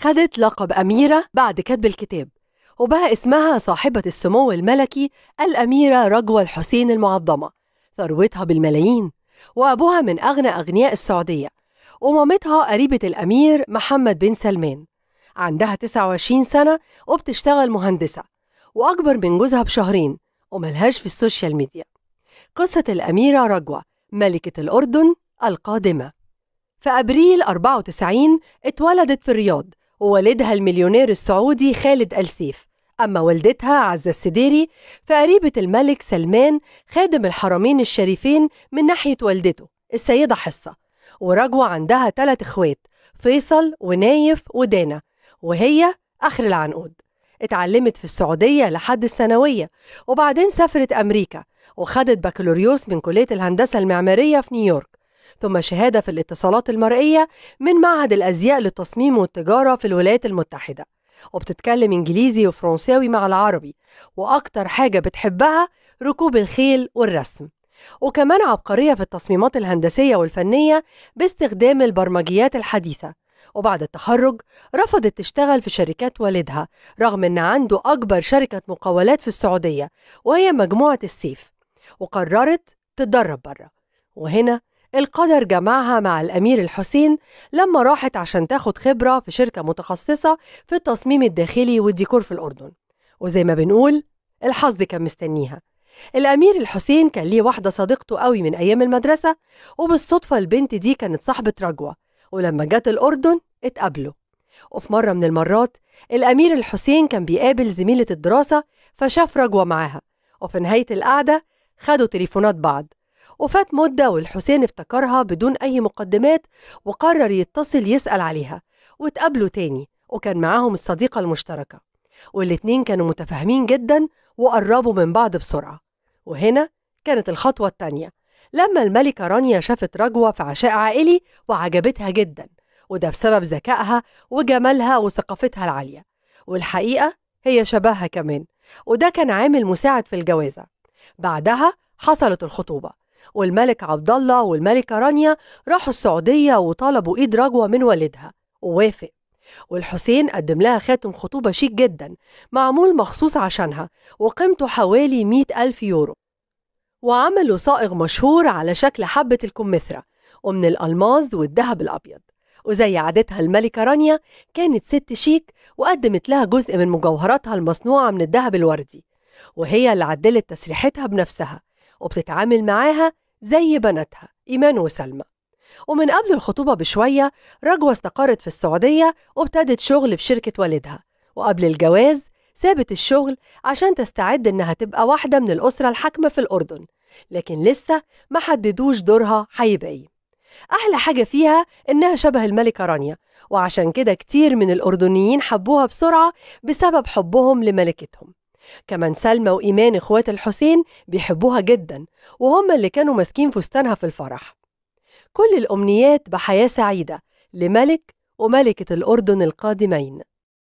خدت لقب أميرة بعد كتب الكتاب وبقى اسمها صاحبة السمو الملكي الأميرة رجوى الحسين المعظمة ثروتها بالملايين وأبوها من أغنى أغنياء السعودية ومامتها قريبة الأمير محمد بن سلمان عندها 29 سنة وبتشتغل مهندسة وأكبر من جوزها بشهرين وملهاش في السوشيال ميديا قصة الأميرة رجوة ملكة الأردن القادمة في أبريل 94 اتولدت في الرياض ووالدها المليونير السعودي خالد السيف أما والدتها عزة السديري فقريبة الملك سلمان خادم الحرمين الشريفين من ناحية والدته السيدة حصة ورجوة عندها ثلاث إخوات فيصل ونايف ودانا وهي آخر العنقود اتعلمت في السعودية لحد الثانوية وبعدين سافرت أمريكا وخدت بكالوريوس من كلية الهندسة المعمارية في نيويورك ثم شهادة في الاتصالات المرئية من معهد الأزياء للتصميم والتجارة في الولايات المتحدة وبتتكلم إنجليزي وفرنساوي مع العربي وأكتر حاجة بتحبها ركوب الخيل والرسم وكمان عبقرية في التصميمات الهندسية والفنية باستخدام البرمجيات الحديثة وبعد التخرج رفضت تشتغل في شركات والدها رغم ان عنده اكبر شركه مقاولات في السعوديه وهي مجموعه السيف وقررت تتدرب بره وهنا القدر جمعها مع الأمير الحسين لما راحت عشان تاخد خبرة في شركة متخصصة في التصميم الداخلي والديكور في الأردن وزي ما بنقول الحظ كان مستنيها الأمير الحسين كان ليه واحدة صديقته قوي من أيام المدرسة وبالصدفة البنت دي كانت صاحبة رجوة ولما جت الأردن اتقابلوا وفي مرة من المرات الأمير الحسين كان بيقابل زميلة الدراسة فشاف رجوة معاها وفي نهاية القعدة خدوا تليفونات بعض وفات مدة والحسين افتكرها بدون أي مقدمات وقرر يتصل يسأل عليها واتقابلوا تاني وكان معاهم الصديقة المشتركة والاتنين كانوا متفاهمين جدا وقربوا من بعض بسرعة وهنا كانت الخطوة التانية لما الملكة رانيا شافت رجوة في عشاء عائلي وعجبتها جدا وده بسبب ذكائها وجمالها وثقافتها العالية والحقيقة هي شبهها كمان وده كان عامل مساعد في الجوازة بعدها حصلت الخطوبة والملك عبد الله والملكة رانيا راحوا السعودية وطلبوا إيد رجوة من والدها ووافق والحسين قدم لها خاتم خطوبة شيك جدا معمول مخصوص عشانها وقيمته حوالي 100 ألف يورو وعملوا صائغ مشهور على شكل حبة الكمثرى ومن الألماس والذهب الأبيض وزي عادتها الملكة رانيا كانت ست شيك وقدمت لها جزء من مجوهراتها المصنوعة من الذهب الوردي وهي اللي عدلت تسريحتها بنفسها وبتتعامل معاها زي بناتها إيمان وسلمى ومن قبل الخطوبة بشوية رجوة استقرت في السعودية وابتدت شغل في شركة والدها وقبل الجواز سابت الشغل عشان تستعد إنها تبقى واحدة من الأسرة الحاكمة في الأردن لكن لسه ما حددوش دورها هيبقى إيه أحلى حاجة فيها إنها شبه الملكة رانيا وعشان كده كتير من الأردنيين حبوها بسرعة بسبب حبهم لملكتهم كمان سلمى وإيمان إخوات الحسين بيحبوها جدا وهم اللي كانوا ماسكين فستانها في الفرح كل الأمنيات بحياة سعيدة لملك وملكة الأردن القادمين